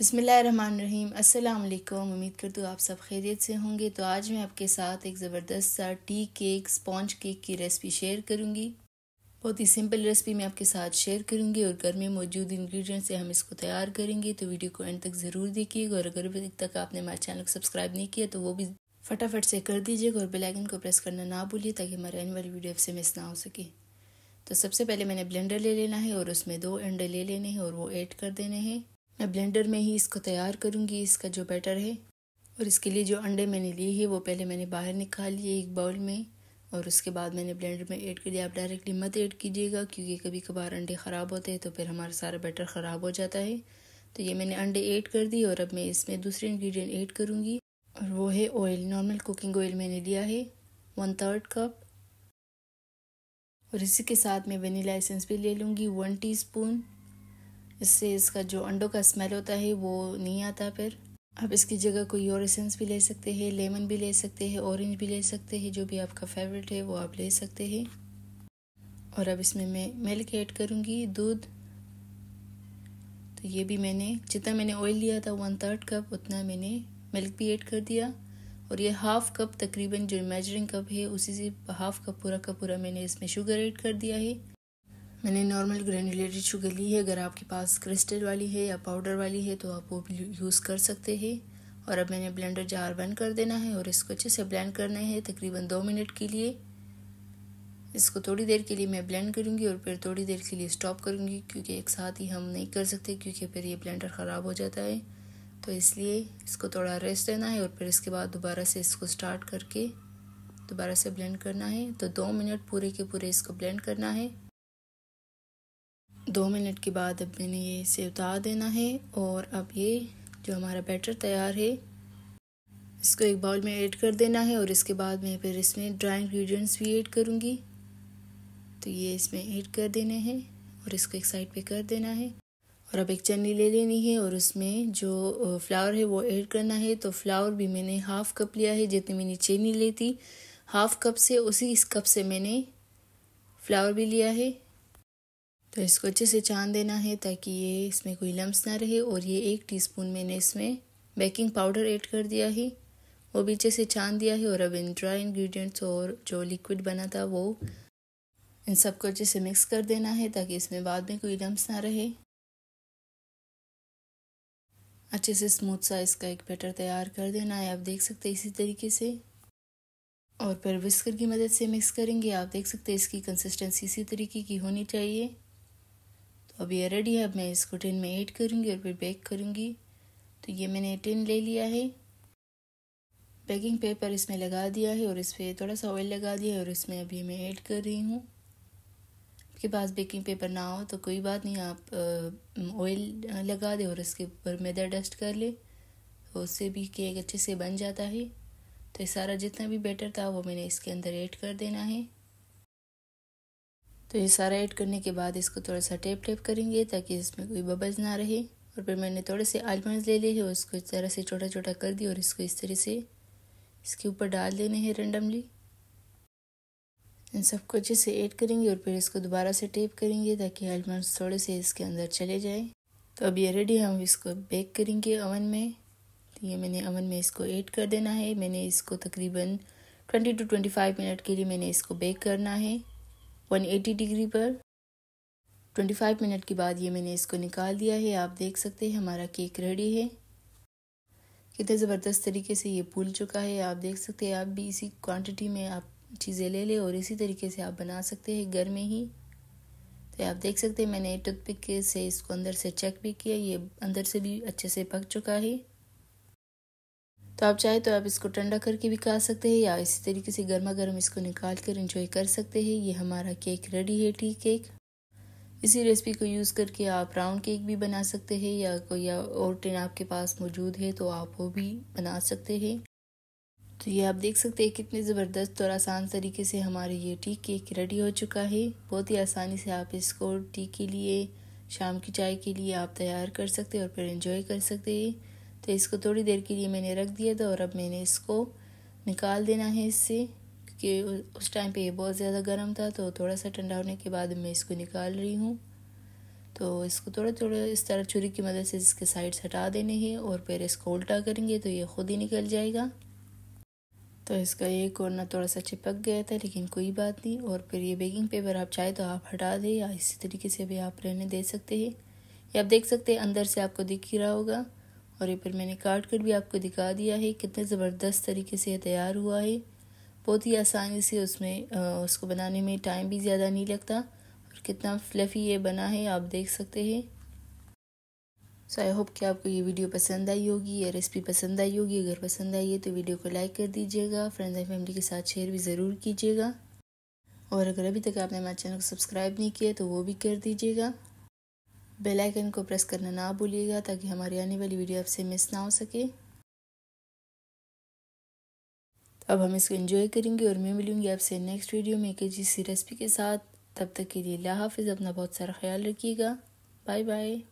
बसमीम अस्सलाम वालेकुम उम्मीद करती हूँ आप सब खैरियत से होंगे तो आज मैं आपके साथ एक ज़बरदस्त सा टी केक स्पॉन्ज केक की रेसिपी शेयर करूँगी बहुत ही सिंपल रेसिपी मैं आपके साथ शेयर करूँगी और घर में मौजूद इंग्रेडिएंट्स से हम इसको तैयार करेंगे तो वीडियो को एंड तक ज़रूर देखिएगा और अगर अभी तक आपने हमारे चैनल को सब्सक्राइब नहीं किया तो वो भी फटाफट से कर दीजिएगा और बेलाइकन को प्रेस करना ना भूलिए ताकि हमारे आने वाली वीडियो आपसे मिस ना हो सके तो सबसे पहले मैंने ब्लेंडर ले लेना है और उसमें दो अंडे ले लेने हैं और वो ऐड कर देने हैं मैं ब्लेंडर में ही इसको तैयार करूँगी इसका जो बैटर है और इसके लिए जो अंडे मैंने लिए हैं वो पहले मैंने बाहर निकाल लिए एक बाउल में और उसके बाद मैंने ब्लेंडर में ऐड कर दिया आप डायरेक्टली मत ऐड कीजिएगा क्योंकि कभी कभार अंडे ख़राब होते हैं तो फिर हमारा सारा बैटर ख़राब हो जाता है तो ये मैंने अंडे ऐड कर दिए और अब मैं इसमें दूसरे इन्ग्रीडियंट ऐड करूँगी और वो है ऑयल नॉर्मल कुकिंग ऑयल मैंने लिया है वन थर्ड कप और इसी के साथ मैं वनीला एसेंस भी ले लूँगी वन टी इससे इसका जो अंडों का स्मेल होता है वो नहीं आता फिर आप इसकी जगह कोई और एसेंस भी ले सकते हैं लेमन भी ले सकते हैं ऑरेंज भी ले सकते हैं जो भी आपका फेवरेट है वो आप ले सकते हैं और अब इसमें मैं मिल्क ऐड करूँगी दूध तो ये भी मैंने जितना मैंने ऑयल लिया था वन थर्ड कप उतना मैंने मिल्क भी ऐड कर दिया और ये हाफ कप तकरीबन जो मेजरिंग कप है उसी से हाफ कप पूरा का पूरा मैंने इसमें शुगर ऐड कर दिया है मैंने नॉर्मल ग्रेनुलेटेड शुगर ली है अगर आपके पास क्रिस्टल वाली है या पाउडर वाली है तो आप वो भी यूज़ कर सकते हैं और अब मैंने ब्लेंडर जार बंद कर देना है और इसको अच्छे से ब्लेंड करना है तकरीबन दो मिनट के लिए इसको थोड़ी देर के लिए मैं ब्लेंड करूँगी और फिर थोड़ी देर के लिए स्टॉप करूँगी क्योंकि एक साथ ही हम नहीं कर सकते क्योंकि फिर ये ब्लेंडर ख़राब हो जाता है तो इसलिए इसको थोड़ा रेस्ट देना है और फिर इसके बाद दोबारा से इसको स्टार्ट करके दोबारा से ब्लेंड करना है तो दो मिनट पूरे के पूरे इसको ब्लेंड करना है दो मिनट के बाद अब मैंने ये इसे उतार देना है और अब ये जो हमारा बैटर तैयार है इसको एक बाउल में ऐड कर देना है और इसके बाद मैं फिर इसमें ड्राई इंग्रेडिएंट्स भी ऐड करूँगी तो ये इसमें ऐड कर देने हैं और इसको एक साइड पे कर देना है और अब एक चन्नी ले लेनी है और उसमें जो फ्लावर है वो ऐड करना है तो फ्लावर भी मैंने हाफ़ कप लिया है जितनी मैंने चीनी ली थी हाफ़ कप से उसी इस कप से मैंने फ्लावर भी लिया है तो इसको अच्छे से छान देना है ताकि ये इसमें कोई लम्स ना रहे और ये एक टीस्पून मैंने इसमें बेकिंग पाउडर ऐड कर दिया है वो भी अच्छे से छान दिया है और अब इन ड्राई इन्ग्रीडियंट्स और जो लिक्विड बना था वो इन सबको अच्छे से मिक्स कर देना है ताकि इसमें बाद में कोई लम्स ना रहे अच्छे से स्मूथ सा इसका एक बैटर तैयार कर देना है आप देख सकते हैं इसी तरीके से और फिर विस्कर की मदद से मिक्स करेंगे आप देख सकते हैं इसकी कंसिस्टेंसी इसी तरीके की होनी चाहिए अब ये रेडी है अब मैं इसको टिन में ऐड करूँगी और फिर बेक करूँगी तो ये मैंने टिन ले लिया है बेकिंग पेपर इसमें लगा दिया है और इस पर थोड़ा सा ऑयल लगा दिया है और इसमें अभी मैं ऐड कर रही हूँ आपके पास बेकिंग पेपर ना हो तो कोई बात नहीं आप ऑयल लगा दें और इसके ऊपर मैदा डस्ट कर ले तो उससे भी केक अच्छे से बन जाता है तो सारा जितना भी बेटर था वो मैंने इसके अंदर ऐड कर देना है तो ये सारा ऐड करने के बाद इसको थोड़ा सा टेप टेप करेंगे ताकि इसमें कोई बबल्स ना रहे और फिर मैंने थोड़े से आलमंड ले लिए और इसको इस तरह से छोटा छोटा कर दिया और इसको इस तरह से इसके ऊपर डाल देने हैं रेंडमली इन सबको अच्छे से ऐड करेंगे और फिर इसको दोबारा से टेप करेंगे ताकि आलमंड थोड़े से इसके अंदर चले जाएँ तो अब ये रेडी हम इसको बेक करेंगे ओवन में तो ये मैंने ओवन में इसको ऐड कर देना है मैंने इसको तकरीबन 20 टू 25 मिनट के लिए मैंने इसको बेक करना है 180 डिग्री पर 25 मिनट के बाद ये मैंने इसको निकाल दिया है आप देख सकते हैं हमारा केक रेडी है कितने ज़बरदस्त तरीके से ये फूल चुका है आप देख सकते हैं आप भी इसी क्वांटिटी में आप चीज़ें ले लें और इसी तरीके से आप बना सकते हैं घर में ही तो आप देख सकते हैं मैंने टूथपिक से इसको अंदर से चेक भी किया ये अंदर से भी अच्छे से पक चुका है तो आप चाहे तो आप इसको ठंडा करके भी खा सकते हैं या इसी तरीके से गर्मा गर्म इसको निकाल कर इंजॉय कर सकते हैं ये हमारा केक रेडी है टी केक इसी रेसिपी को यूज़ करके आप राउंड केक भी बना सकते हैं या कोई और टिन आपके पास मौजूद है तो आप वो भी बना सकते हैं तो ये आप देख सकते हैं कितने ज़बरदस्त और आसान तरीके से हमारे ये टी केक रेडी हो चुका है बहुत ही आसानी से आप इसको टी के लिए शाम की चाय के लिए आप तैयार कर सकते हैं और फिर इंजॉय कर सकते हैं तो इसको थोड़ी देर के लिए मैंने रख दिया था और अब मैंने इसको निकाल देना है इससे क्योंकि उस टाइम पे ये बहुत ज़्यादा गर्म था तो थोड़ा सा ठंडा होने के बाद मैं इसको निकाल रही हूँ तो इसको थोड़ा थोड़ा इस तरह छुरी की मदद से इसके साइड्स हटा देने हैं और फिर इसको उल्टा करेंगे तो ये खुद ही निकल जाएगा तो इसका ये कोना थोड़ा सा चिपक गया था लेकिन कोई बात नहीं और फिर ये बेकिंग पेपर आप चाहे तो आप हटा दें या इसी तरीके से भी आप रहने दे सकते हैं या आप देख सकते हैं अंदर से आपको दिख ही रहा होगा और ये पर मैंने काट कर भी आपको दिखा दिया है कितने ज़बरदस्त तरीके से तैयार हुआ है बहुत ही आसानी से उसमें उसको बनाने में टाइम भी ज़्यादा नहीं लगता और कितना फ्लफ़ी ये बना है आप देख सकते हैं सो आई होप कि आपको ये वीडियो पसंद आई होगी या रेसिपी पसंद आई होगी अगर पसंद आई है तो वीडियो को लाइक कर दीजिएगा फ्रेंड्स एंड फैमिली के साथ शेयर भी ज़रूर कीजिएगा और अगर अभी तक आपने हमारे चैनल को सब्सक्राइब नहीं किया तो वो भी कर दीजिएगा बेल आइकन को प्रेस करना ना भूलिएगा ताकि हमारी आने वाली वीडियो आपसे मिस ना हो सके तो अब हम इसको एंजॉय करेंगे और मैं मिलूंगी आपसे नेक्स्ट वीडियो में एक अच्छी सी रेसिपी के साथ तब तक के लिए ला हाफिज़ अपना बहुत सारा ख्याल रखिएगा बाय बाय